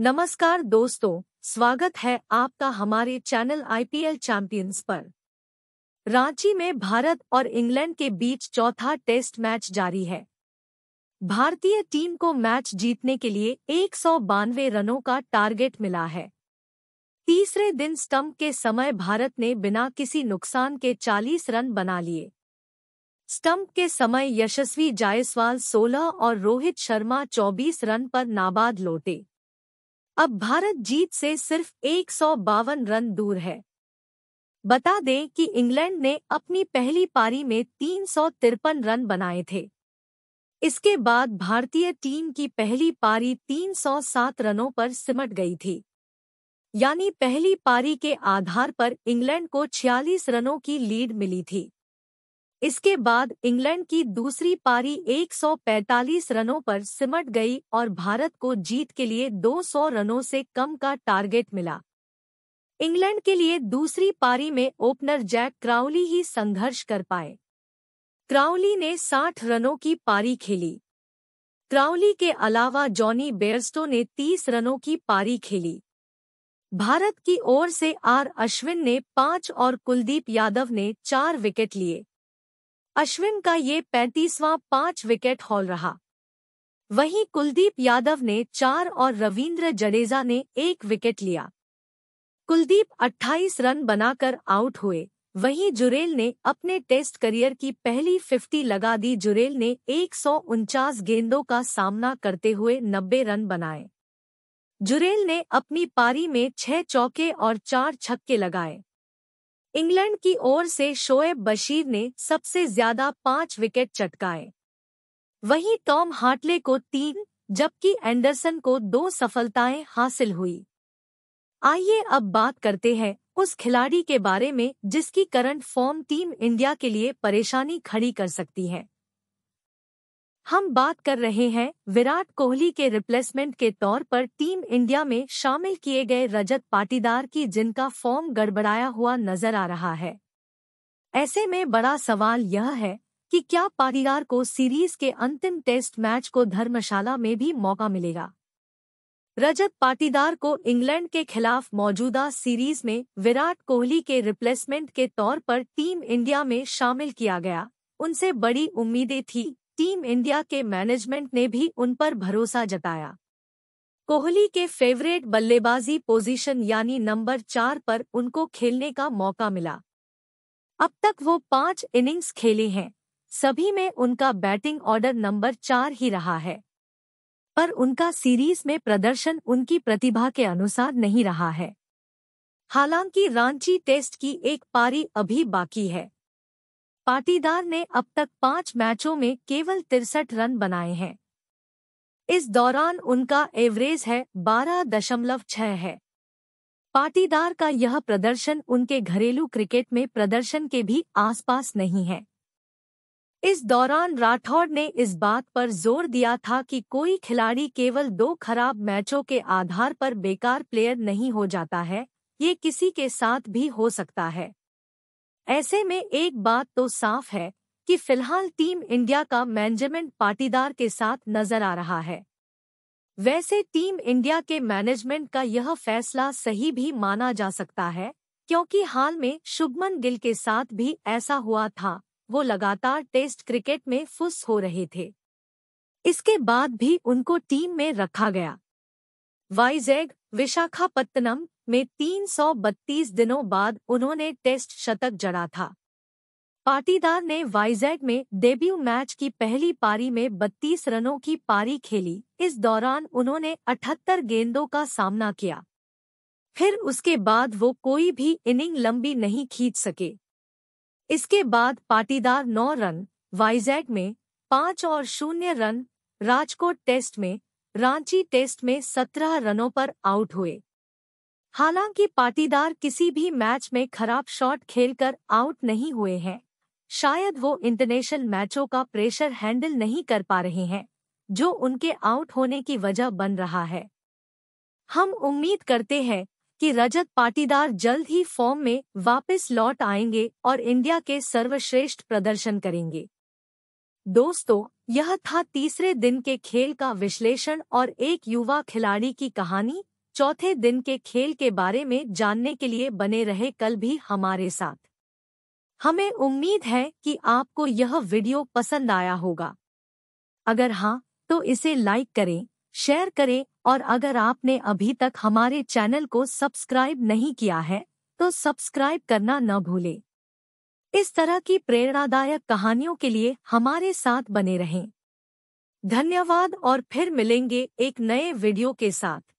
नमस्कार दोस्तों स्वागत है आपका हमारे चैनल आईपीएल चैंपियंस पर रांची में भारत और इंग्लैंड के बीच चौथा टेस्ट मैच जारी है भारतीय टीम को मैच जीतने के लिए एक रनों का टारगेट मिला है तीसरे दिन स्टंप के समय भारत ने बिना किसी नुकसान के 40 रन बना लिए स्टंप के समय यशस्वी जायसवाल 16 और रोहित शर्मा 24 रन पर नाबाद लौटे अब भारत जीत से सिर्फ एक रन दूर है बता दें कि इंग्लैंड ने अपनी पहली पारी में तीन रन बनाए थे इसके बाद भारतीय टीम की पहली पारी 307 रनों पर सिमट गई थी यानी पहली पारी के आधार पर इंग्लैंड को 46 रनों की लीड मिली थी इसके बाद इंग्लैंड की दूसरी पारी 145 रनों पर सिमट गई और भारत को जीत के लिए 200 रनों से कम का टारगेट मिला इंग्लैंड के लिए दूसरी पारी में ओपनर जैक क्राउली ही संघर्ष कर पाए क्राउली ने 60 रनों की पारी खेली क्राउली के अलावा जॉनी बेयरस्टो ने 30 रनों की पारी खेली भारत की ओर से आर अश्विन ने पांच और कुलदीप यादव ने चार विकेट लिए अश्विन का ये पैंतीसवां पांच विकेट हॉल रहा वहीं कुलदीप यादव ने चार और रविंद्र जडेजा ने एक विकेट लिया कुलदीप 28 रन बनाकर आउट हुए वहीं जुरेल ने अपने टेस्ट करियर की पहली 50 लगा दी जुरेल ने एक गेंदों का सामना करते हुए 90 रन बनाए जुरेल ने अपनी पारी में छह चौके और चार छक्के लगाए इंग्लैंड की ओर से शोएब बशीर ने सबसे ज्यादा पांच विकेट चटकाए वहीं टॉम हार्टले को तीन जबकि एंडरसन को दो सफलताएं हासिल हुई आइए अब बात करते हैं उस खिलाड़ी के बारे में जिसकी करंट फॉर्म टीम इंडिया के लिए परेशानी खड़ी कर सकती है हम बात कर रहे हैं विराट कोहली के रिप्लेसमेंट के तौर पर टीम इंडिया में शामिल किए गए रजत पाटीदार की जिनका फॉर्म गड़बड़ाया हुआ नजर आ रहा है ऐसे में बड़ा सवाल यह है कि क्या पाटीदार को सीरीज के अंतिम टेस्ट मैच को धर्मशाला में भी मौका मिलेगा रजत पाटीदार को इंग्लैंड के खिलाफ मौजूदा सीरीज में विराट कोहली के रिप्लेसमेंट के तौर पर टीम इंडिया में शामिल किया गया उनसे बड़ी उम्मीदें थी टीम इंडिया के मैनेजमेंट ने भी उन पर भरोसा जताया कोहली के फेवरेट बल्लेबाजी पोजीशन यानी नंबर चार पर उनको खेलने का मौका मिला अब तक वो पांच इनिंग्स खेले हैं सभी में उनका बैटिंग ऑर्डर नंबर चार ही रहा है पर उनका सीरीज में प्रदर्शन उनकी प्रतिभा के अनुसार नहीं रहा है हालांकि रांची टेस्ट की एक पारी अभी बाकी है पाटीदार ने अब तक पांच मैचों में केवल तिरसठ रन बनाए हैं इस दौरान उनका एवरेज है बारह दशमलव छह है पाटीदार का यह प्रदर्शन उनके घरेलू क्रिकेट में प्रदर्शन के भी आसपास नहीं है इस दौरान राठौड़ ने इस बात पर जोर दिया था कि कोई खिलाड़ी केवल दो खराब मैचों के आधार पर बेकार प्लेयर नहीं हो जाता है ये किसी के साथ भी हो सकता है ऐसे में एक बात तो साफ है कि फिलहाल टीम इंडिया का मैनेजमेंट पाटीदार के साथ नजर आ रहा है वैसे टीम इंडिया के मैनेजमेंट का यह फैसला सही भी माना जा सकता है क्योंकि हाल में शुभमन गिल के साथ भी ऐसा हुआ था वो लगातार टेस्ट क्रिकेट में फुस हो रहे थे इसके बाद भी उनको टीम में रखा गया वाइजैग विशाखापत्तनम में 332 दिनों बाद उन्होंने टेस्ट शतक जड़ा था पाटीदार ने वाइजैग में डेब्यू मैच की पहली पारी में 32 रनों की पारी खेली इस दौरान उन्होंने 78 गेंदों का सामना किया फिर उसके बाद वो कोई भी इनिंग लंबी नहीं खींच सके इसके बाद पाटीदार 9 रन वाइजैग में पाँच और शून्य रन राजकोट टेस्ट में रांची टेस्ट में सत्रह रनों पर आउट हुए हालांकि पाटीदार किसी भी मैच में खराब शॉट खेलकर आउट नहीं हुए हैं शायद वो इंटरनेशनल मैचों का प्रेशर हैंडल नहीं कर पा रहे हैं जो उनके आउट होने की वजह बन रहा है हम उम्मीद करते हैं कि रजत पाटीदार जल्द ही फॉर्म में वापस लौट आएंगे और इंडिया के सर्वश्रेष्ठ प्रदर्शन करेंगे दोस्तों यह था तीसरे दिन के खेल का विश्लेषण और एक युवा खिलाड़ी की कहानी चौथे दिन के खेल के बारे में जानने के लिए बने रहे कल भी हमारे साथ हमें उम्मीद है कि आपको यह वीडियो पसंद आया होगा अगर हाँ तो इसे लाइक करें शेयर करें और अगर आपने अभी तक हमारे चैनल को सब्सक्राइब नहीं किया है तो सब्सक्राइब करना न भूलें इस तरह की प्रेरणादायक कहानियों के लिए हमारे साथ बने रहें धन्यवाद और फिर मिलेंगे एक नए वीडियो के साथ